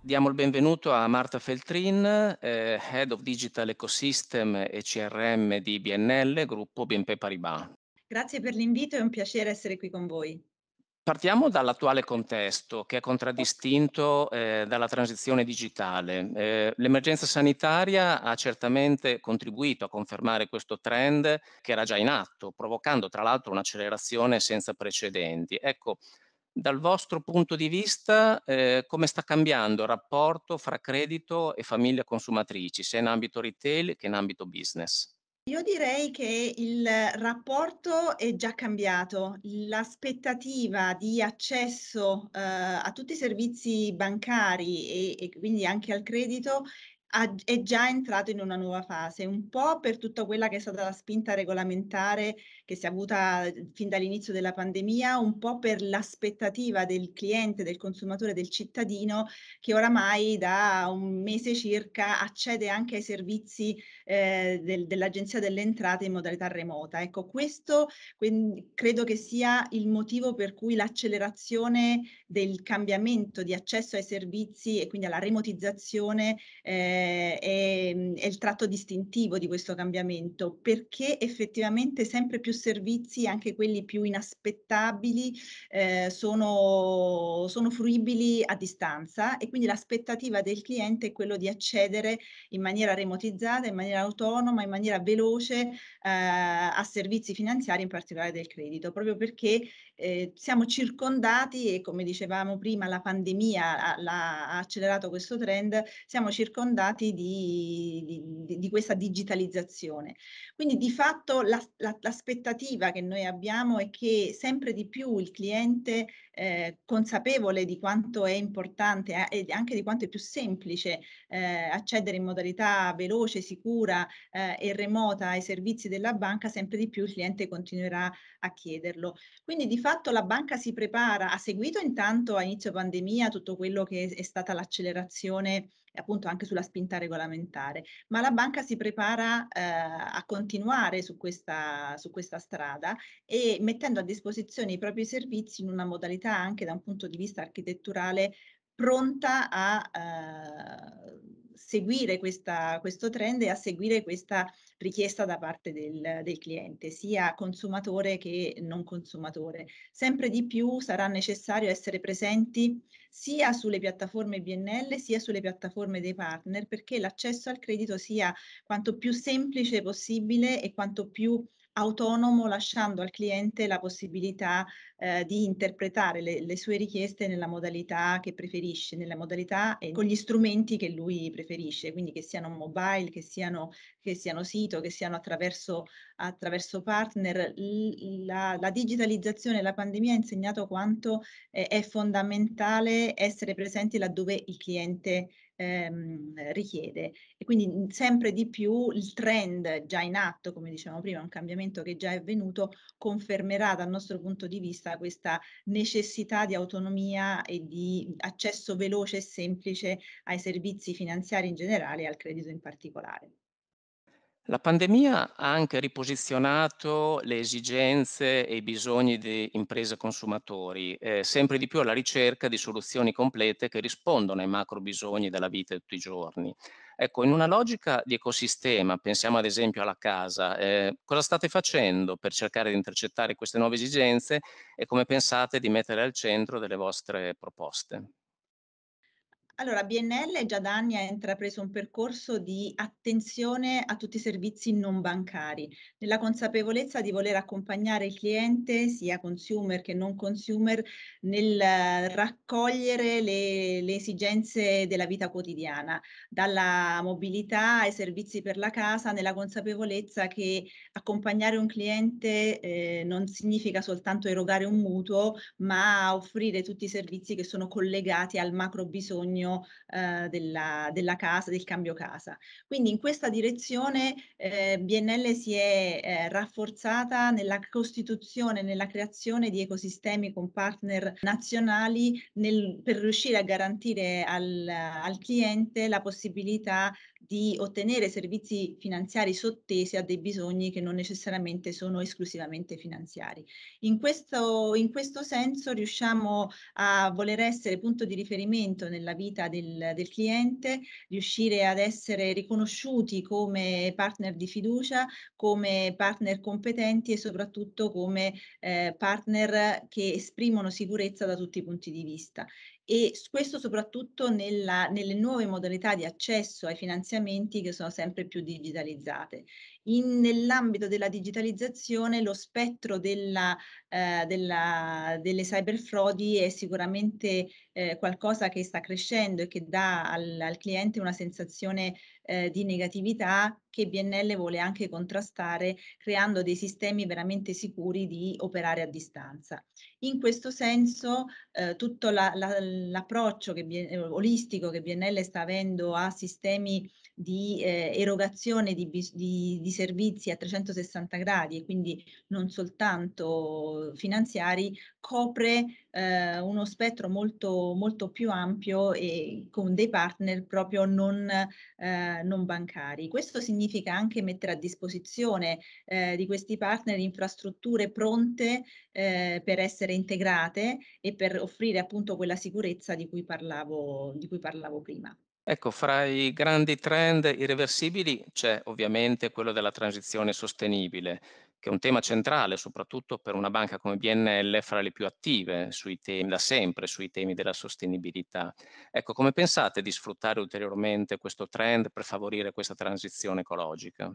Diamo il benvenuto a Marta Feltrin, eh, Head of Digital Ecosystem e CRM di BNL, gruppo BNP Paribas. Grazie per l'invito, è un piacere essere qui con voi. Partiamo dall'attuale contesto che è contraddistinto eh, dalla transizione digitale. Eh, l'emergenza sanitaria ha certamente contribuito a confermare questo trend che era già in atto, provocando tra l'altro un'accelerazione senza precedenti. Ecco, dal vostro punto di vista, eh, come sta cambiando il rapporto fra credito e famiglie consumatrici, sia in ambito retail che in ambito business? Io direi che il rapporto è già cambiato, l'aspettativa di accesso eh, a tutti i servizi bancari e, e, quindi anche al credito è già entrato in una nuova fase, un po' per tutta quella che è stata la spinta regolamentare che si è avuta ehm, fin dall'inizio della pandemia, un po' per l'aspettativa del cliente, del consumatore, del cittadino che oramai da un mese circa accede anche ai servizi eh, del, dell'Agenzia delle Entrate in modalità remota. Ecco, questo credo che sia il motivo per cui l'accelerazione del cambiamento di accesso ai servizi e quindi alla remotizzazione eh, eh, è, mm, è, il tratto distintivo di questo cambiamento, perché effettivamente sempre più servizi, anche quelli più inaspettabili, eh, sono, sono fruibili a distanza e quindi l'aspettativa del cliente è quello di accedere in maniera remotizzata, in maniera autonoma, in maniera veloce eh, a servizi finanziari, in particolare del credito, proprio perché eh, siamo circondati e come dicevamo prima la pandemia ha, ha accelerato questo trend, siamo circondati di, di, di, questa digitalizzazione. Quindi di fatto l'aspettativa la, la, che noi abbiamo è che sempre di più il cliente eh, consapevole di quanto è importante eh, e anche di quanto è più semplice eh, accedere in modalità veloce, sicura eh, e remota ai servizi della banca, sempre di più il cliente continuerà a chiederlo. Quindi di fatto la banca si prepara, ha seguito intanto a inizio pandemia tutto quello che è stata l'accelerazione e appunto anche sulla spinta regolamentare, ma la banca si prepara eh, a continuare su questa, su questa strada e mettendo a disposizione i propri servizi in una modalità anche da un punto di vista architetturale pronta a... Eh, seguire questa, questo trend e a seguire questa richiesta da parte del, del, cliente, sia consumatore che non consumatore. Sempre di più sarà necessario essere presenti sia sulle piattaforme BNL sia sulle piattaforme dei partner perché l'accesso al credito sia quanto più semplice possibile e quanto più autonomo lasciando al cliente la possibilità eh, di interpretare le, le, sue richieste nella modalità che preferisce, nella modalità e con gli strumenti che lui preferisce, quindi che siano mobile, che siano che siano sito, che siano attraverso, attraverso partner, la, la digitalizzazione e la pandemia ha insegnato quanto eh, è fondamentale essere presenti laddove il cliente ehm, richiede. E quindi mhmm, sempre di più il trend già in atto, come dicevamo prima, un cambiamento che già è avvenuto, confermerà dal nostro punto di vista questa necessità di autonomia e di accesso veloce e semplice ai servizi finanziari in generale e al credito in particolare. La pandemia ha anche riposizionato le esigenze e i bisogni di imprese e consumatori, eh, sempre di più alla ricerca di soluzioni complete che rispondono ai macro bisogni della vita di tutti i giorni. Ecco, in una logica di ecosistema, pensiamo ad esempio alla casa, eh, cosa state facendo per cercare di intercettare queste nuove esigenze e come pensate di mettere al centro delle vostre proposte? Allora, BNL già da anni ha intrapreso un percorso di attenzione a tutti i servizi non bancari, nella consapevolezza di voler accompagnare il cliente, sia consumer che non consumer, nel eh, raccogliere le, le esigenze della vita quotidiana, dalla mobilità ai servizi per la casa, nella consapevolezza che accompagnare un cliente eh, non significa soltanto erogare un mutuo, ma offrire tutti i servizi che sono collegati al macro bisogno bisogno eh, della, della, casa, del cambio casa. Quindi in questa direzione eh, BNL si è eh, rafforzata nella costituzione, nella creazione di ecosistemi con partner nazionali nel, per riuscire a garantire al, al cliente la possibilità di ottenere servizi finanziari sottesi a dei bisogni che non necessariamente sono esclusivamente finanziari. In questo, in questo senso riusciamo a voler essere punto di riferimento nella vita del, del cliente, riuscire ad essere riconosciuti come partner di fiducia, come partner competenti e soprattutto come eh, partner che esprimono sicurezza da tutti i punti di vista e questo soprattutto nella, nelle nuove modalità di accesso ai finanziamenti che sono sempre più digitalizzate nell'ambito della digitalizzazione lo spettro della, eh, della, delle cyberfrodi è sicuramente eh, qualcosa che sta crescendo e che dà al, al cliente una sensazione eh, di negatività che BNL vuole anche contrastare creando dei sistemi veramente sicuri di operare a distanza. In questo senso eh, tutto l'approccio la, la, eh, olistico che BNL sta avendo a sistemi di eh, erogazione di, di, di servizi a 360 gradi e quindi non soltanto finanziari, copre eh, uno spettro molto, molto più ampio e con dei partner proprio non, eh, non bancari. Questo significa anche mettere a disposizione eh, di questi partner infrastrutture pronte eh, per essere integrate e per offrire appunto quella sicurezza di cui parlavo, di cui parlavo prima. Ecco, fra i grandi trend irreversibili c'è ovviamente quello della transizione sostenibile, che è un tema centrale soprattutto per una banca come BNL fra le più attive sui temi, da sempre sui temi della sostenibilità. Ecco, come pensate di sfruttare ulteriormente questo trend per favorire questa transizione ecologica?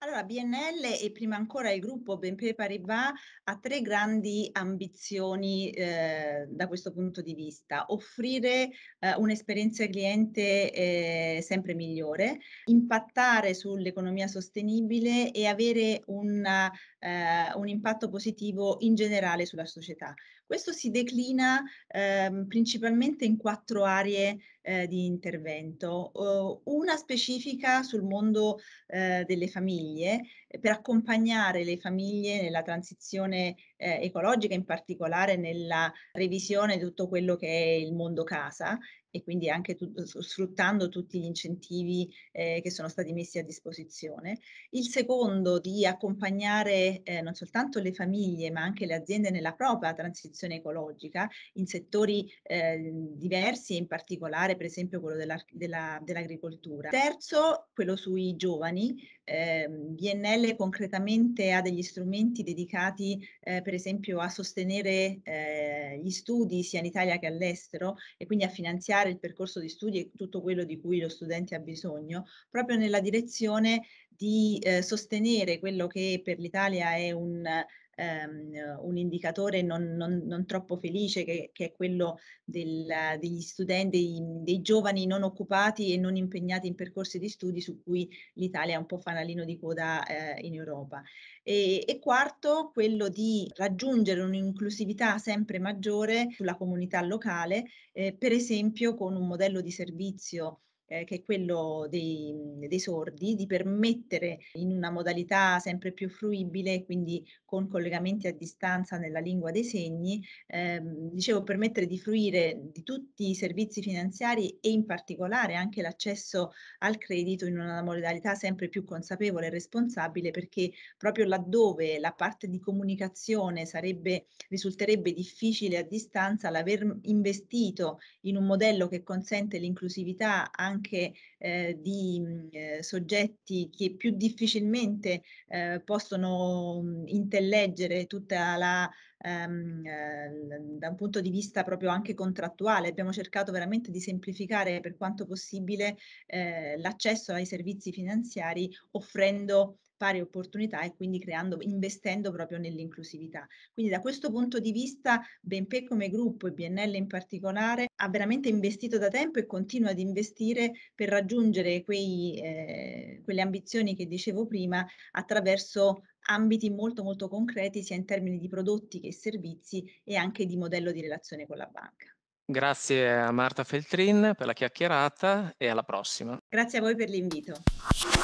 Allora, BNL e prima ancora il gruppo BNP Paribas ha tre grandi ambizioni eh, da questo punto di vista. Offrire eh, un'esperienza cliente eh, sempre migliore, impattare sull'economia sostenibile e avere una, eh, un impatto positivo in generale sulla società. Questo si declina ehm, principalmente in quattro aree eh, di intervento. Uh, una specifica sul mondo eh, delle famiglie, eh, per accompagnare le famiglie nella transizione eh, ecologica, in particolare nella revisione di tutto quello che è il mondo casa e quindi anche tu, sfruttando tutti gli incentivi eh, che sono stati messi a disposizione. Il secondo di accompagnare eh, non soltanto le famiglie ma anche le aziende nella propria transizione ecologica in settori eh, diversi e in particolare per esempio quello della, della, dell'agricoltura. Terzo, quello sui giovani. Ehm, BNL concretamente ha degli strumenti dedicati eh, per esempio a sostenere eh, gli studi sia in Italia che all'estero e quindi a finanziare orientare il percorso di studi e tutto quello di cui lo studente ha bisogno proprio nella direzione di eh, sostenere quello che per l'Italia è un, ehm, un indicatore non, non, non, troppo felice, che, che è quello del, degli studenti, dei, dei, giovani non occupati e non impegnati in percorsi di studi su cui l'Italia è un po' fanalino di coda eh, in Europa. E, e quarto, quello di raggiungere un'inclusività sempre maggiore sulla comunità locale, eh, per esempio con un modello di servizio eh, che è quello dei, mm, dei, sordi, di permettere in una modalità sempre più fruibile, quindi con collegamenti a distanza nella lingua dei segni, ehm, dicevo, permettere di fruire di tutti i servizi finanziari e in particolare anche l'accesso al credito in una modalità sempre più consapevole e responsabile, perché proprio laddove la parte di comunicazione sarebbe, risulterebbe difficile a distanza, l'aver investito in un modello che consente l'inclusività anche anche eh, di eh, soggetti che più difficilmente eh, possono mh, mhmm, intelleggere tutta la, ehm, ehm da un punto di vista proprio anche contrattuale. Abbiamo cercato veramente di semplificare per quanto possibile ehm, l'accesso ai servizi finanziari offrendo pari opportunità e quindi creando, investendo proprio nell'inclusività. Quindi da questo punto di vista BNP come gruppo e BNL in particolare ha veramente investito da tempo e continua ad investire per raggiungere quei, eh, quelle ambizioni che dicevo prima attraverso ambiti molto molto concreti sia in termini di prodotti che servizi e anche di modello di relazione con la banca. Grazie a Marta Feltrin per la chiacchierata e alla prossima. Grazie a voi per l'invito.